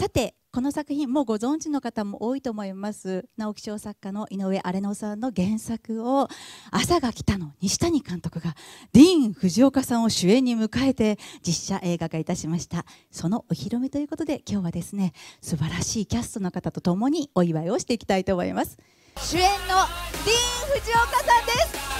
さてこの作品もうご存知の方も多いと思います直木賞作家の井上荒野さんの原作を「朝が来た」の西谷監督がディーン・藤岡さんを主演に迎えて実写映画化いたしましたそのお披露目ということで今日はですね素晴らしいキャストの方と共にお祝いをしていきたいと思います主演のディーン・藤岡さんです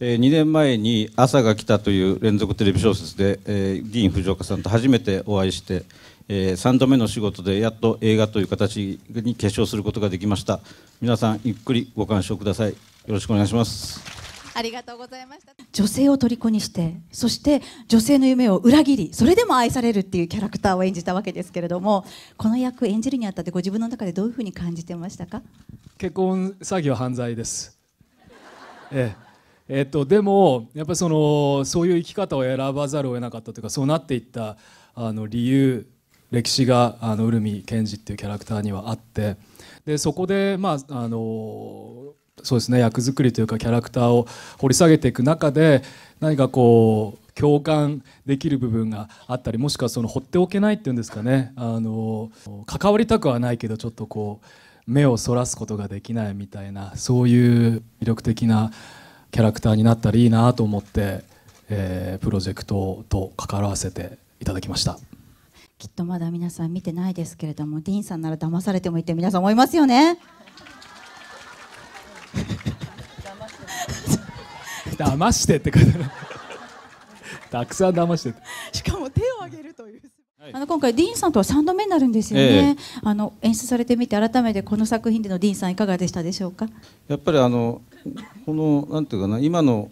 えー、2年前に「朝が来た」という連続テレビ小説で、えー、議員藤岡さんと初めてお会いして、えー、3度目の仕事でやっと映画という形に結晶することができました皆さんゆっくりご鑑賞くださいよろしくお願いしますありがとうございました女性を虜にしてそして女性の夢を裏切りそれでも愛されるっていうキャラクターを演じたわけですけれどもこの役演じるにあたってご自分の中でどういうふうに感じてましたか結婚詐欺は犯罪ですえええっと、でもやっぱりそのそういう生き方を選ばざるを得なかったというかそうなっていったあの理由歴史があのウルンジっていうキャラクターにはあってでそこでまああのそうですね役作りというかキャラクターを掘り下げていく中で何かこう共感できる部分があったりもしくはその放っておけないっていうんですかねあの関わりたくはないけどちょっとこう目をそらすことができないみたいなそういう魅力的なキャラクターになったらいいなと思って、えー、プロジェクトと関わらせていただきましたきっとまだ皆さん見てないですけれどもディーンさんなら騙されてもいいって皆さん思いますよね 騙してっててことたくさん騙してしかも手を挙げるという、はい、あの今回ディーンさんとは3度目になるんですよね、ええ、あの演出されてみて改めてこの作品でのディーンさんいかがでしたでしょうかやっぱりあのこのなんていうかな今の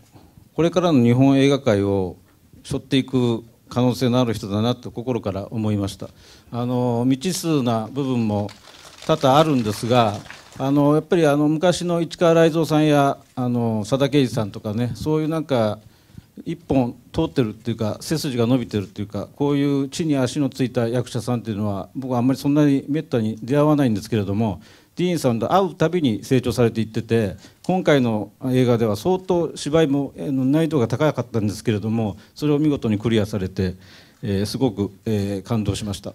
これからの日本映画界を背負っていく可能性のある人だなと心から思いましたあの未知数な部分も多々あるんですがあのやっぱりあの昔の市川雷蔵さんやあの佐田啓二さんとかねそういうなんか一本通ってるっていうか背筋が伸びてるっていうかこういう地に足のついた役者さんっていうのは僕はあんまりそんなにめったに出会わないんですけれどもディーンさんと会うたびに成長されていってて今回の映画では相当芝居も難易度が高かったんですけれどもそれを見事にクリアされて、えー、すごく、えー、感動しました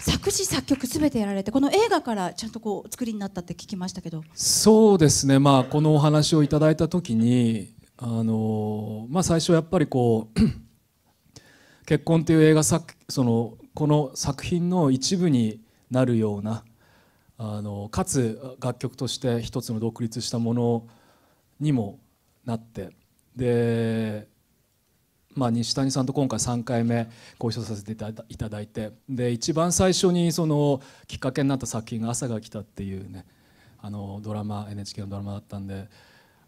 作詞作曲すべてやられてこの映画からちゃんとこう作りになったって聞きましたけどそうですねまあこのお話をいただいた時にあのまあ最初やっぱりこう 結婚っていう映画作そのこの作品の一部になるようなあのかつ楽曲として一つの独立したものにもなってで、まあ、西谷さんと今回3回目ご一緒させていただいてで一番最初にそのきっかけになった作品が「朝が来た」っていうねあのドラマ NHK のドラマだったんで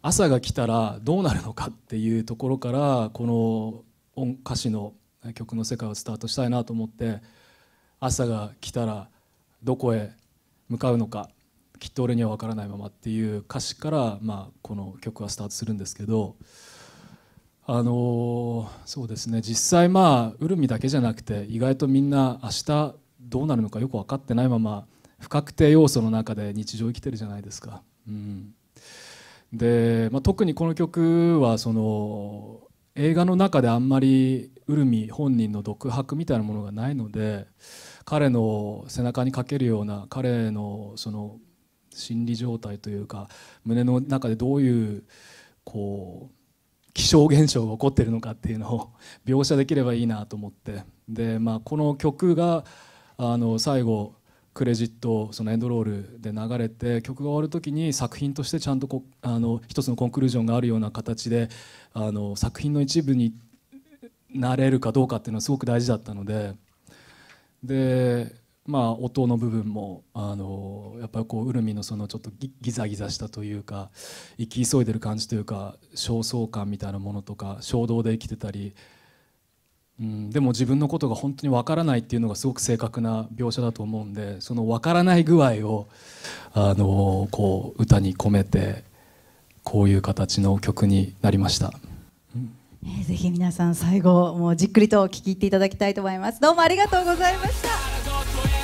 朝が来たらどうなるのかっていうところからこの歌詞の曲の世界をスタートしたいなと思って朝が来たらどこへ向かうのかきっと俺には分からないままっていう歌詞から、まあ、この曲はスタートするんですけど、あのそうですね実際まあ潤海だけじゃなくて意外とみんな明日どうなるのかよく分かってないまま不確定要素の中で日常生きてるじゃないですか。うん、で、まあ、特にこの曲はその映画の中であんまりルミ本人の独白みたいなものがないので彼の背中にかけるような彼のその心理状態というか胸の中でどういうこう気象現象が起こってるのかっていうのを 描写できればいいなと思ってで、まあ、この曲があの最後クレジットそのエンドロールで流れて曲が終わる時に作品としてちゃんとこあの一つのコンクルージョンがあるような形であの作品の一部になれるかどうかっていうのはすごく大事だったのでで、まあ、音の部分もあのやっぱりこうウルミのそのちょっとギザギザしたというか生き急いでる感じというか焦燥感みたいなものとか衝動で生きてたり。うん、でも自分のことが本当にわからないっていうのがすごく正確な描写だと思うんでそのわからない具合をあのこう歌に込めてこういう形の曲になりました。えー、ぜひ皆さん最後もうじっくりと聞き入っていただきたいと思いますどうもありがとうございました